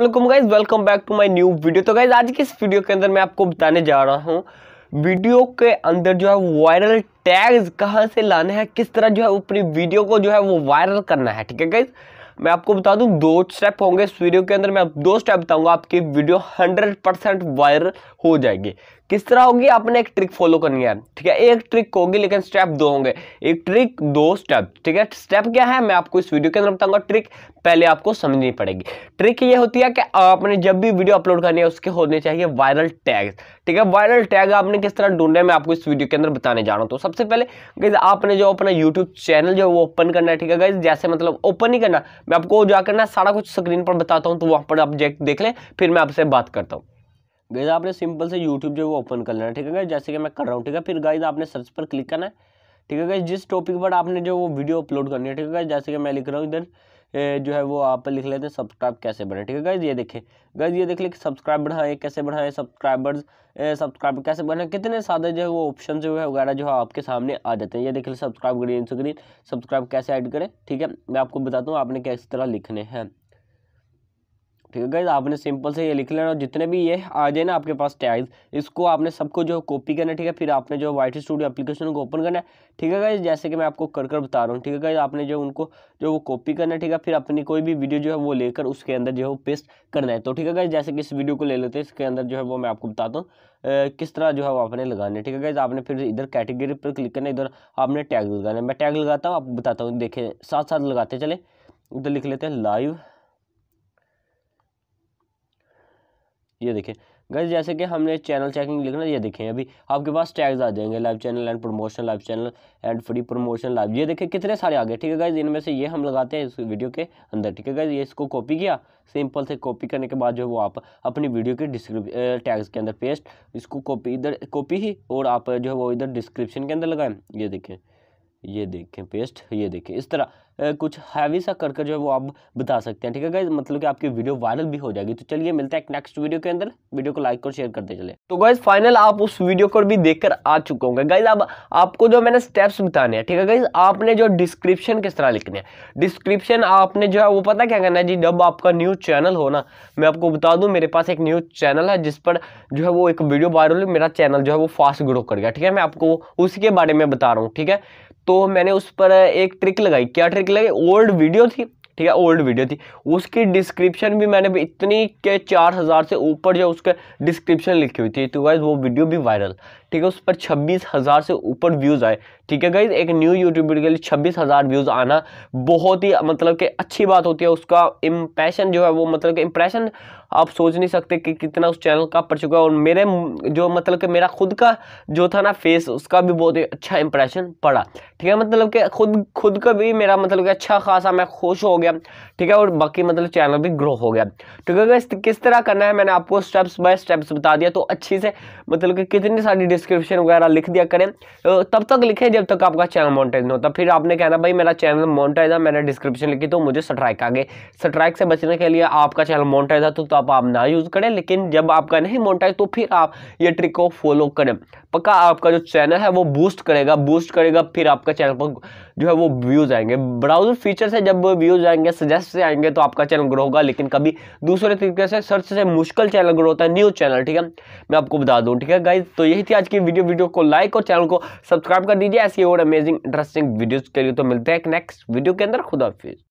guys welcome back to my new video तो guys आज की इस वीडियो के अंदर मैं आपको बताने जा रहा हूँ वीडियो के अंदर जो है वायरल टैग्स कहाँ से लाने हैं किस तरह जो है अपनी वीडियो को जो है वो वायरल करना है ठीक है गाइज मैं आपको बता दूं दो स्टेप होंगे इस वीडियो के अंदर मैं दो स्टेप बताऊंगा आपकी वीडियो हंड्रेड वायरल हो जाएगी किस तरह होगी आपने एक ट्रिक फॉलो करनी है ठीक है एक ट्रिक होगी लेकिन स्टेप दो होंगे एक ट्रिक दो स्टेप ठीक है स्टेप क्या है मैं आपको इस वीडियो के अंदर बताऊंगा ट्रिक पहले आपको समझनी पड़ेगी ट्रिक ये होती है कि आपने जब भी वीडियो अपलोड करनी है उसके होने चाहिए वायरल टैग ठीक है वायरल टैग आपने किस तरह ढूंढना है मैं आपको इस वीडियो के अंदर बताने जा रहा हूँ तो सबसे पहले आपने जो अपना यूट्यूब चैनल जो वो ओपन करना है ठीक है जैसे मतलब ओपन ही करना मैं आपको जाकर ना सारा कुछ स्क्रीन पर बताता हूँ तो वहाँ पर आप देख लें फिर मैं आपसे बात करता हूँ गाइज आपने सिंपल से यूट्यूब जो है वो ओपन कर लेना ठीक है गाइज जैसे कि मैं कर रहा हूँ ठीक है फिर गाइज आपने सर्च पर क्लिक करना है ठीक है गाइज जिस टॉपिक पर आपने जो वो वीडियो अपलोड करनी है ठीक है गाइज जैसे कि मैं लिख रहा हूँ इधर जो है वो आप लिख लेते हैं सब्सक्राइब कैसे बढ़े ठीक है गाइज ये देखें गाइज ये देख ले कि सब्सक्राइब बढ़ाएं कैसे बढ़ाएं सब्सक्राइबर्स सब्सक्राइब कैसे बढ़ाएं कितने सारे जो है वो ऑप्शन जो है वगैरह जो है आपके सामने आ जाते हैं ये देख लें सब्सक्राइब ग्रीन स्क्रीन सब्सक्राइब कैसे ऐड करें ठीक है मैं आपको बताता हूँ आपने कैसे तरह लिखने हैं ठीक है गाइज आपने सिंपल से ये लिख लेना और जितने भी ये आ जाए ना आपके पास टैग्स इसको आपने सबको जो कॉपी करना है ठीक है फिर आपने जो वाइट स्टूडियो एप्लीकेशन को ओपन करना है ठीक है गाइज जैसे कि मैं आपको कर कर बता रहा हूँ ठीक है गाइज आपने जो उनको जो वो कॉपी करना है ठीक है फिर अपनी कोई भी वीडियो जो है वो लेकर उसके अंदर जो है वो पेस्ट करना है तो ठीक है गाइज जैसे कि इस वीडियो को ले लेते हैं इसके अंदर जो है वो मैं आपको बताता हूँ किस तरह जो है वो आपने लगाने ठीक है गाइज आपने फिर इधर कैटेगरी पर क्लिक करना इधर आपने टैग लगाना मैं टैग लगाता हूँ आपको बताता हूँ देखें साथ साथ लगाते चले उधर लिख लेते हैं लाइव ये देखें गैस जैसे कि हमने चैनल चेकिंग लिखना ये देखें अभी आपके पास टैग्स आ जाएंगे live channel and promotion live channel and free promotion live ये देखें कितने सारे आ गए ठीक है गैस इनमें से ये हम लगाते हैं इस वीडियो के अंदर ठीक है गैस ये इसको कॉपी किया सिंपल से कॉपी करने के बाद जो है वो आप अपनी वीडियो के डिस्क्रिप टैग्स के अंदर पेस्ट इसको कॉपी इधर कॉपी ही और आप जो है वो इधर डिस्क्रिप्शन के अंदर लगाएं ये देखें ये देखें पेस्ट ये देखें इस तरह कुछ हैवी सा कर जो है वो आप बता सकते हैं ठीक है गाइज मतलब कि आपकी वीडियो वायरल भी हो जाएगी तो चलिए मिलता है एक नेक्स्ट वीडियो के अंदर वीडियो को लाइक और शेयर करते चले तो गाइज फाइनल आप उस वीडियो को भी देख कर आ चुके होंगे गाइज अब आपको जो मैंने स्टेप्स बताने हैं ठीक है गाइज आपने जो डिस्क्रिप्शन किस तरह लिखने हैं डिस्क्रिप्शन आपने जो है वो पता क्या करना है जी जब आपका न्यूज़ चैनल हो ना मैं आपको बता दूँ मेरे पास एक न्यूज़ चैनल है जिस पर जो है वो एक वीडियो वायरल मेरा चैनल जो है वो फास्ट ग्रो कर गया ठीक है मैं आपको उसी के बारे में बता रहा हूँ ठीक है तो मैंने उस पर एक ट्रिक लगाई क्या ट्रिक निकलेगी ओल्ड वीडियो थी ठीक है ओल्ड वीडियो थी उसकी डिस्क्रिप्शन भी मैंने भी इतनी के चार हज़ार से ऊपर जो उसके डिस्क्रिप्शन लिखी हुई थी तो वाइज वो वीडियो भी वायरल ठीक है उस पर छब्बीस हज़ार से ऊपर व्यूज़ आए ठीक है गाइज एक न्यू यूट्यूबर के लिए छब्बीस हज़ार व्यूज़ आना बहुत ही मतलब कि अच्छी बात होती है उसका इम्प्रेशन जो है वो मतलब कि इम्प्रेशन आप सोच नहीं सकते कि कितना उस चैनल का पड़ चुका है और मेरे जो मतलब कि मेरा खुद का जो था ना फेस उसका भी बहुत ही अच्छा इंप्रेशन पड़ा ठीक है मतलब कि खुद खुद का भी मेरा मतलब कि अच्छा खासा मैं खुश हो गया ठीक है और बाकी मतलब चैनल भी ग्रो हो गया ठीक है किस तरह करना है मैंने आपको स्टेप्स बाय स्टेप्स बता दिया तो अच्छी से मतलब कि कितनी सारी डिस्क्रिप्शन वगैरह लिख दिया करें तो तब तक लिखें जब तक आपका चैनल मोनिटाइज नहीं होता फिर आपने कहना भाई मेरा चैनल मोनिटाइज है मैंने डिस्क्रिप्शन लिखी तो मुझे स्ट्राइक आ गए स्ट्राइक से बचने के लिए आपका चैनल मोनिटाइज है तो, तो आप ना यूज़ करें लेकिन जब आपका नहीं मोनिटाइज तो फिर आप ये ट्रिक को फॉलो करें पक्का आपका जो चैनल है वो बूस्ट करेगा बूस्ट करेगा फिर आपका चैनल पर जो है वो व्यूज़ आएंगे ब्राउजर फीचर से जब व्यूज़ आएंगे सजेस्ट से आएंगे तो आपका चैनल ग्रो होगा लेकिन कभी दूसरे तरीके से सर्च से मुश्किल चैनल ग्रो होता है न्यूज़ चैनल ठीक है मैं आपको बता दूँ ठीक है गाइज तो यही थी आज की वीडियो वीडियो को लाइक और चैनल को सब्सक्राइब कर दीजिए ऐसी और अमेजिंग इंटरेस्टिंग वीडियोज़ के लिए तो मिलते हैं नेक्स्ट वीडियो के अंदर खुदाफिज